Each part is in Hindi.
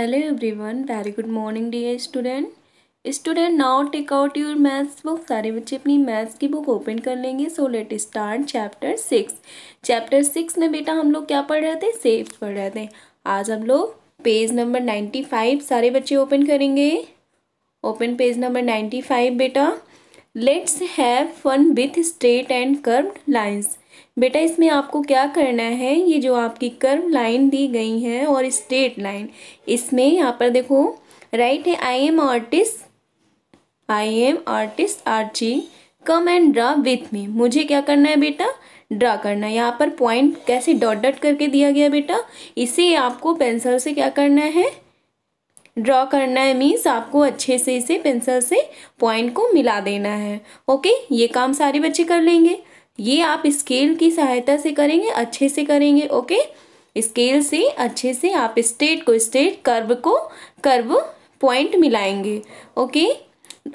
Every everyone very good morning the student student now take out your maths book सारे बच्चे अपनी मैथ्स की बुक ओपन कर लेंगे so let start chapter six chapter six में बेटा हम लोग क्या पढ़ रहे थे सेफ पढ़ रहे थे आज हम लोग पेज नंबर नाइन्टी फाइव सारे बच्चे ओपन करेंगे open page number ninety five बेटा let's have fun with straight and curve lines बेटा इसमें आपको क्या करना है ये जो आपकी कर्व लाइन दी गई है और स्ट्रेट लाइन इसमें यहाँ पर देखो राइट है I am artist I am artist Archie come and draw with me मुझे क्या करना है बेटा ड्रा करना है यहाँ पर पॉइंट कैसे डॉट डॉट करके दिया गया बेटा इसे आपको पेंसिल से क्या करना है ड्रॉ करना है मीन्स आपको अच्छे से इसे पेंसिल से पॉइंट को मिला देना है ओके ये काम सारे बच्चे कर लेंगे ये आप स्केल की सहायता से करेंगे अच्छे से करेंगे ओके स्केल से अच्छे से आप स्टेट को स्टेट कर्व को कर्व पॉइंट मिलाएंगे ओके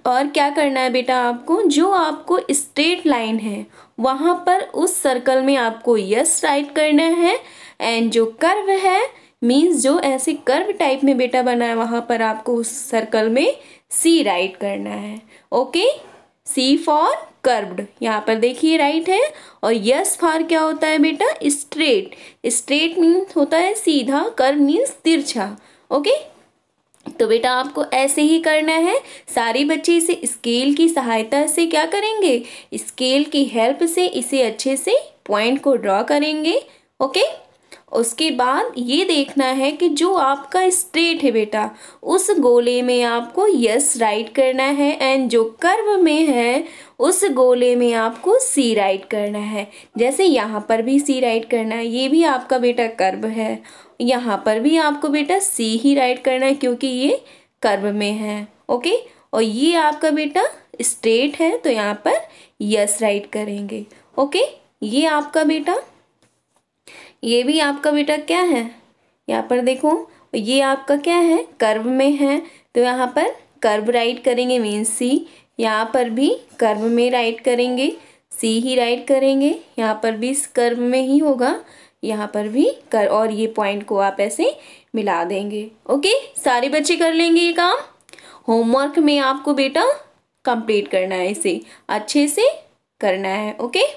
और क्या करना है बेटा आपको जो आपको स्ट्रेट लाइन है वहाँ पर उस सर्कल में आपको यस राइट करना है एंड जो कर्व है मीन्स जो ऐसे कर्व टाइप में बेटा बना है वहाँ पर आपको उस सर्कल में सी राइट करना है ओके सी फॉर कर्व्ड यहाँ पर देखिए राइट है और यस फॉर क्या होता है बेटा स्ट्रेट स्ट्रेट मीन्स होता है सीधा कर्व मीन्स तिरछा ओके तो बेटा आपको ऐसे ही करना है सारे बच्चे इसे स्केल की सहायता से क्या करेंगे स्केल की हेल्प से इसे अच्छे से पॉइंट को ड्रॉ करेंगे ओके okay? उसके बाद ये देखना है कि जो आपका स्ट्रेट है बेटा उस गोले में आपको यस राइट करना है एंड जो कर्व में है उस गोले में आपको सी राइट करना है जैसे यहाँ पर भी सी राइट करना है ये भी आपका बेटा कर्व है यहाँ पर भी आपको बेटा सी ही राइट करना है क्योंकि ये कर्व में है ओके और ये आपका बेटा स्ट्रेट है तो यहाँ पर यस राइट करेंगे ओके ये आपका बेटा ये भी आपका बेटा क्या है यहाँ पर देखो ये आपका क्या है कर्व में है तो यहाँ पर कर्व राइट करेंगे मीन्स सी यहाँ पर भी कर्व में राइट करेंगे सी ही राइट करेंगे यहाँ पर भी इस कर्व में ही होगा यहाँ पर भी कर और ये पॉइंट को आप ऐसे मिला देंगे ओके सारे बच्चे कर लेंगे ये काम होमवर्क में आपको बेटा कंप्लीट करना है इसे अच्छे से करना है okay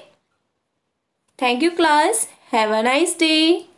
thank you class Have a nice day.